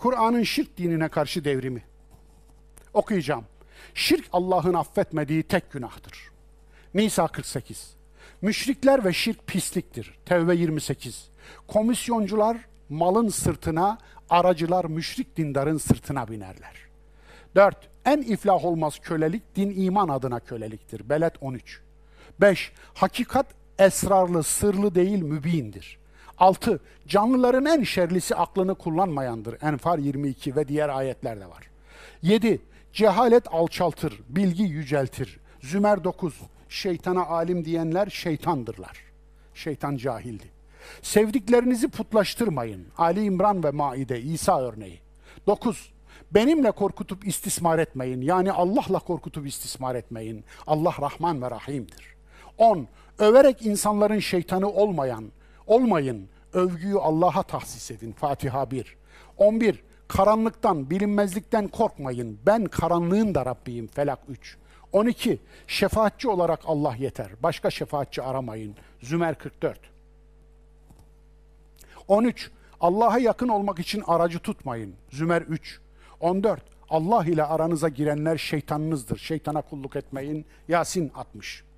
Kur'an'ın şirk dinine karşı devrimi. Okuyacağım. Şirk Allah'ın affetmediği tek günahtır. Nisa 48. Müşrikler ve şirk pisliktir. Tevbe 28. Komisyoncular malın sırtına, aracılar müşrik dindarın sırtına binerler. 4. En iflah olmaz kölelik din iman adına köleliktir. Belet 13. 5. Hakikat esrarlı, sırlı değil mübindir. 6. Canlıların en şerlisi aklını kullanmayandır. Enfar 22 ve diğer ayetlerde var. 7. Cehalet alçaltır, bilgi yüceltir. Zümer 9. Şeytana alim diyenler şeytandırlar. Şeytan cahildi. Sevdiklerinizi putlaştırmayın. Ali İmran ve Maide, İsa örneği. 9. Benimle korkutup istismar etmeyin. Yani Allah'la korkutup istismar etmeyin. Allah Rahman ve Rahim'dir. 10. Överek insanların şeytanı olmayan, olmayın. Övgüyü Allah'a tahsis edin. Fatiha 1. 11. Karanlıktan, bilinmezlikten korkmayın. Ben karanlığın da Rabbiyim. Felak 3. 12. Şefaatçi olarak Allah yeter. Başka şefaatçi aramayın. Zümer 44. 13. Allah'a yakın olmak için aracı tutmayın. Zümer 3. 14. Allah ile aranıza girenler şeytanınızdır. Şeytana kulluk etmeyin. Yasin 60.